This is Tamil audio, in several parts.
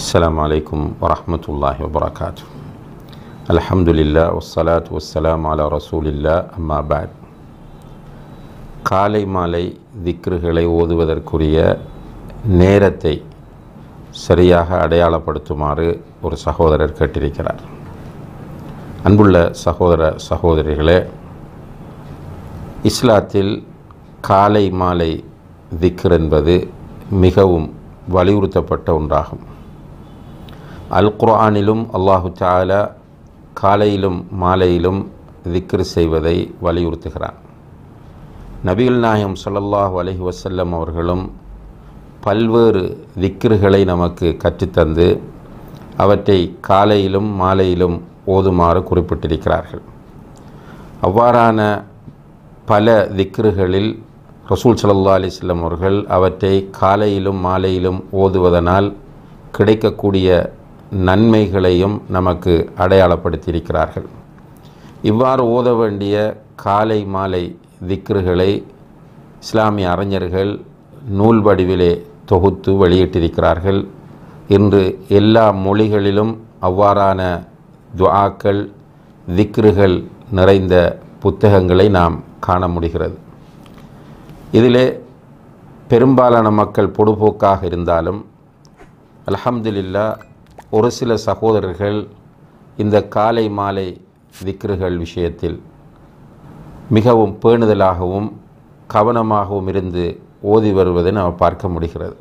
السلام عليكم ورحمة الله وبركاته الحمد لله والصلاة والسلام على رسول الله أما بعد காலை மாலை திக்ருகளை ஓதுவதற்குரிய நேரத்தை சரியாக அடையாளப்படுத்துமாறு ஒரு சகோதரர் கேட்டிருக்கிறார் அன்புள்ள சகோதர சகோதரிகளே இஸ்லாத்தில் காலை மாலை திக்ர் என்பது மிகவும் வலியுறுத்தப்பட்ட ஒன்றாகும் அல் குர்ஆனிலும் அல்லாஹு சால காலையிலும் மாலையிலும் திக்ரு செய்வதை வலியுறுத்துகிறான் நபிகள் நாயகம் சொல்லல்லாஹ் அலஹி வசல்லம் அவர்களும் பல்வேறு திக்ருகளை நமக்கு கற்றுத்தந்து அவற்றை காலையிலும் மாலையிலும் ஓதுமாறு குறிப்பிட்டிருக்கிறார்கள் அவ்வாறான பல திக்ருகளில் ரசூல் சல்லா அலிஸ்லம் அவர்கள் அவற்றை காலையிலும் மாலையிலும் ஓதுவதனால் கிடைக்கக்கூடிய நன்மைகளையும் நமக்கு அடையாளப்படுத்தியிருக்கிறார்கள் இவ்வாறு ஓத வேண்டிய காலை மாலை திக்ருகளை இஸ்லாமிய அறிஞர்கள் நூல் வடிவிலே தொகுத்து வெளியிட்டிருக்கிறார்கள் இன்று எல்லா மொழிகளிலும் அவ்வாறான துவாக்கள் திக்ருகள் நிறைந்த புத்தகங்களை நாம் காண முடிகிறது இதிலே பெரும்பாலான மக்கள் பொதுபோக்காக இருந்தாலும் அலமதுல்லா ஒரு சில சகோதரர்கள் இந்த காலை மாலை திக்ருகள் விஷயத்தில் மிகவும் பேணுதலாகவும் கவனமாகவும் இருந்து ஓதி வருவதை நாம் பார்க்க முடிகிறது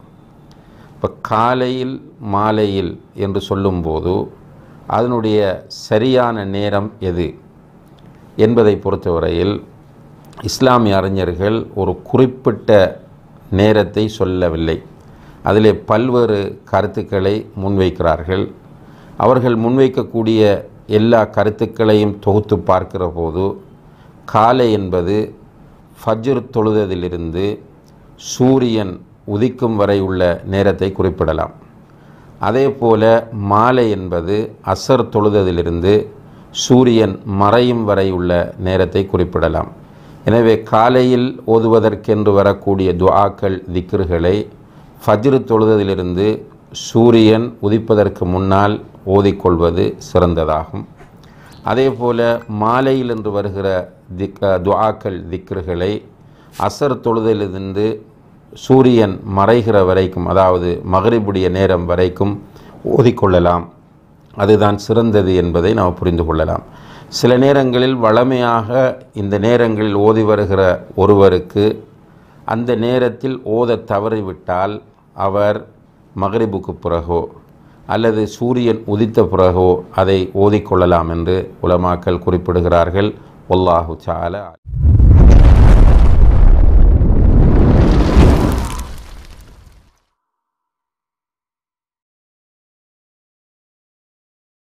இப்போ காலையில் மாலையில் என்று சொல்லும்போது அதனுடைய சரியான நேரம் எது என்பதை பொறுத்தவரையில் இஸ்லாமிய அறிஞர்கள் ஒரு குறிப்பிட்ட நேரத்தை சொல்லவில்லை அதிலே பல்வேறு கருத்துக்களை முன்வைக்கிறார்கள் அவர்கள் முன்வைக்கக்கூடிய எல்லா கருத்துக்களையும் தொகுத்து பார்க்கிற போது காலை என்பது ஃபஜ்ர் தொழுததிலிருந்து சூரியன் உதிக்கும் வரை உள்ள நேரத்தை குறிப்பிடலாம் அதே போல மாலை என்பது அசர் தொழுததிலிருந்து சூரியன் மறையும் வரை உள்ள நேரத்தை குறிப்பிடலாம் எனவே காலையில் ஓதுவதற்கென்று வரக்கூடிய துவாக்கள் திக்ருகளை ஃபஜ்ரு தொழுததிலிருந்து சூரியன் உதிப்பதற்கு முன்னால் ஓதிக்கொள்வது சிறந்ததாகும் அதே போல மாலையில் என்று வருகிற திக் துவாக்கள் திக்ருகளை அசர் தொழுதலிருந்து சூரியன் மறைகிற வரைக்கும் அதாவது மகரிபுடைய நேரம் வரைக்கும் ஓதிக்கொள்ளலாம் அதுதான் சிறந்தது என்பதை நாம் புரிந்து கொள்ளலாம் சில நேரங்களில் வளமையாக இந்த நேரங்களில் ஓதி வருகிற ஒருவருக்கு அந்த நேரத்தில் ஓத தவறிவிட்டால் அவர் மகரிபுக்கு பிறகோ அல்லது சூரியன் உதித்த பிறகோ அதை ஓதிக்கொள்ளலாம் என்று உலமாக்கல் குறிப்பிடுகிறார்கள் ஒல்லாஹு சால